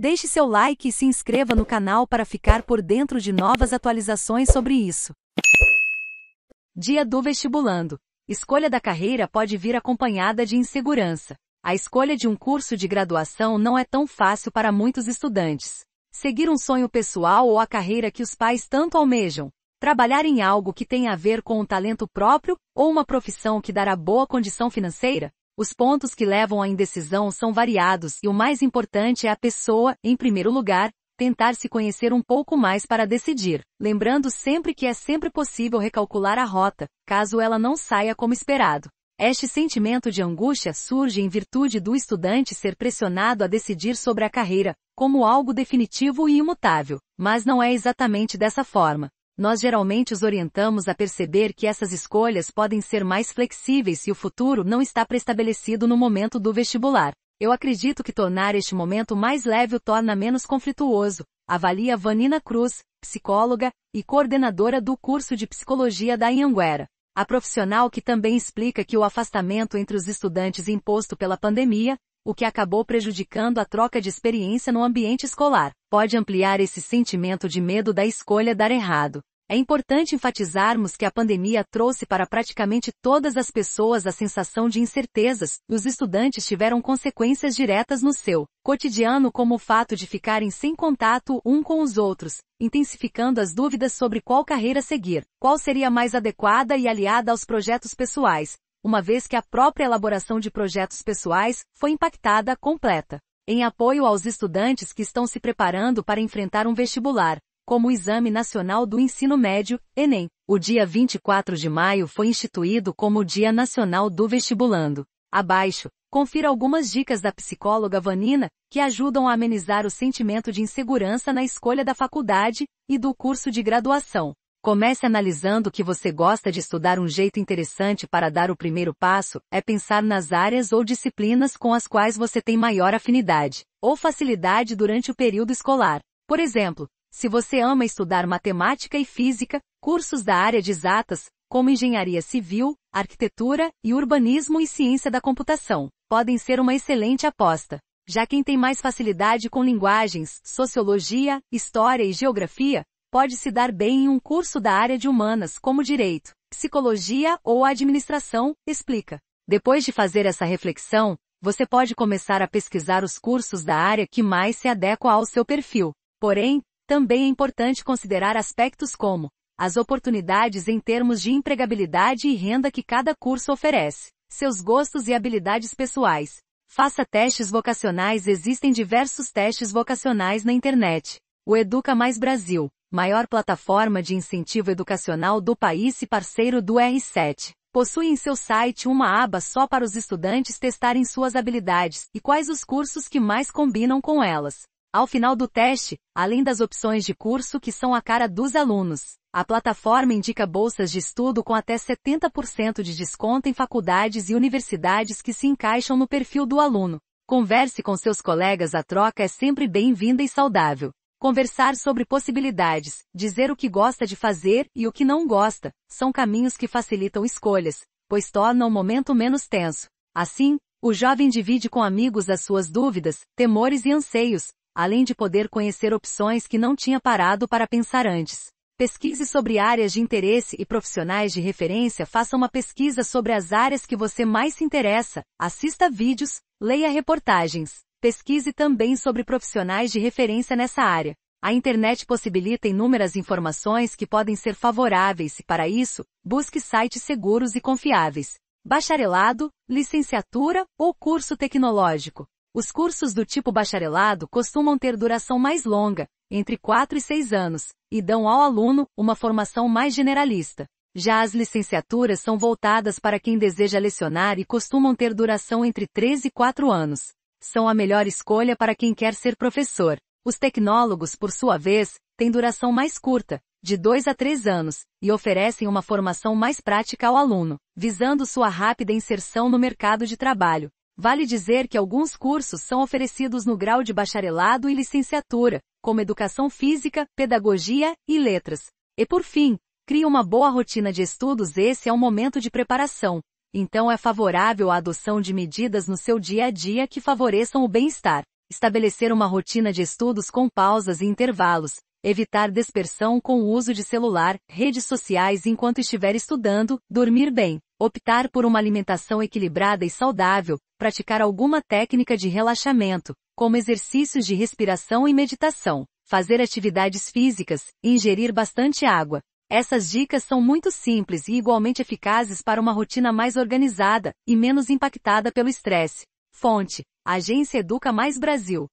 Deixe seu like e se inscreva no canal para ficar por dentro de novas atualizações sobre isso. Dia do vestibulando. Escolha da carreira pode vir acompanhada de insegurança. A escolha de um curso de graduação não é tão fácil para muitos estudantes. Seguir um sonho pessoal ou a carreira que os pais tanto almejam. Trabalhar em algo que tenha a ver com o talento próprio ou uma profissão que dará boa condição financeira os pontos que levam à indecisão são variados e o mais importante é a pessoa, em primeiro lugar, tentar se conhecer um pouco mais para decidir, lembrando sempre que é sempre possível recalcular a rota, caso ela não saia como esperado. Este sentimento de angústia surge em virtude do estudante ser pressionado a decidir sobre a carreira, como algo definitivo e imutável, mas não é exatamente dessa forma nós geralmente os orientamos a perceber que essas escolhas podem ser mais flexíveis se o futuro não está preestabelecido no momento do vestibular. Eu acredito que tornar este momento mais leve o torna menos conflituoso, avalia Vanina Cruz, psicóloga e coordenadora do curso de psicologia da Anhanguera. A profissional que também explica que o afastamento entre os estudantes imposto pela pandemia, o que acabou prejudicando a troca de experiência no ambiente escolar, pode ampliar esse sentimento de medo da escolha dar errado. É importante enfatizarmos que a pandemia trouxe para praticamente todas as pessoas a sensação de incertezas, e os estudantes tiveram consequências diretas no seu cotidiano como o fato de ficarem sem contato um com os outros, intensificando as dúvidas sobre qual carreira seguir, qual seria mais adequada e aliada aos projetos pessoais, uma vez que a própria elaboração de projetos pessoais foi impactada completa em apoio aos estudantes que estão se preparando para enfrentar um vestibular como o Exame Nacional do Ensino Médio, Enem. O dia 24 de maio foi instituído como o Dia Nacional do Vestibulando. Abaixo, confira algumas dicas da psicóloga Vanina, que ajudam a amenizar o sentimento de insegurança na escolha da faculdade e do curso de graduação. Comece analisando que você gosta de estudar um jeito interessante para dar o primeiro passo, é pensar nas áreas ou disciplinas com as quais você tem maior afinidade ou facilidade durante o período escolar. Por exemplo, se você ama estudar matemática e física, cursos da área de exatas, como engenharia civil, arquitetura e urbanismo e ciência da computação, podem ser uma excelente aposta. Já quem tem mais facilidade com linguagens, sociologia, história e geografia, pode se dar bem em um curso da área de humanas, como direito, psicologia ou administração, explica. Depois de fazer essa reflexão, você pode começar a pesquisar os cursos da área que mais se adequa ao seu perfil. Porém, também é importante considerar aspectos como as oportunidades em termos de empregabilidade e renda que cada curso oferece, seus gostos e habilidades pessoais. Faça testes vocacionais existem diversos testes vocacionais na internet. O Educa Mais Brasil, maior plataforma de incentivo educacional do país e parceiro do R7, possui em seu site uma aba só para os estudantes testarem suas habilidades e quais os cursos que mais combinam com elas. Ao final do teste, além das opções de curso que são a cara dos alunos, a plataforma indica bolsas de estudo com até 70% de desconto em faculdades e universidades que se encaixam no perfil do aluno. Converse com seus colegas, a troca é sempre bem-vinda e saudável. Conversar sobre possibilidades, dizer o que gosta de fazer e o que não gosta, são caminhos que facilitam escolhas, pois tornam o momento menos tenso. Assim, o jovem divide com amigos as suas dúvidas, temores e anseios, além de poder conhecer opções que não tinha parado para pensar antes. Pesquise sobre áreas de interesse e profissionais de referência. Faça uma pesquisa sobre as áreas que você mais se interessa, assista vídeos, leia reportagens. Pesquise também sobre profissionais de referência nessa área. A internet possibilita inúmeras informações que podem ser favoráveis e, para isso, busque sites seguros e confiáveis. Bacharelado, licenciatura ou curso tecnológico. Os cursos do tipo bacharelado costumam ter duração mais longa, entre 4 e 6 anos, e dão ao aluno uma formação mais generalista. Já as licenciaturas são voltadas para quem deseja lecionar e costumam ter duração entre 3 e 4 anos. São a melhor escolha para quem quer ser professor. Os tecnólogos, por sua vez, têm duração mais curta, de 2 a 3 anos, e oferecem uma formação mais prática ao aluno, visando sua rápida inserção no mercado de trabalho. Vale dizer que alguns cursos são oferecidos no grau de bacharelado e licenciatura, como educação física, pedagogia e letras. E por fim, cria uma boa rotina de estudos, esse é um momento de preparação. Então é favorável a adoção de medidas no seu dia a dia que favoreçam o bem-estar. Estabelecer uma rotina de estudos com pausas e intervalos. Evitar dispersão com o uso de celular, redes sociais enquanto estiver estudando, dormir bem optar por uma alimentação equilibrada e saudável, praticar alguma técnica de relaxamento, como exercícios de respiração e meditação, fazer atividades físicas ingerir bastante água. Essas dicas são muito simples e igualmente eficazes para uma rotina mais organizada e menos impactada pelo estresse. Fonte: Agência Educa Mais Brasil.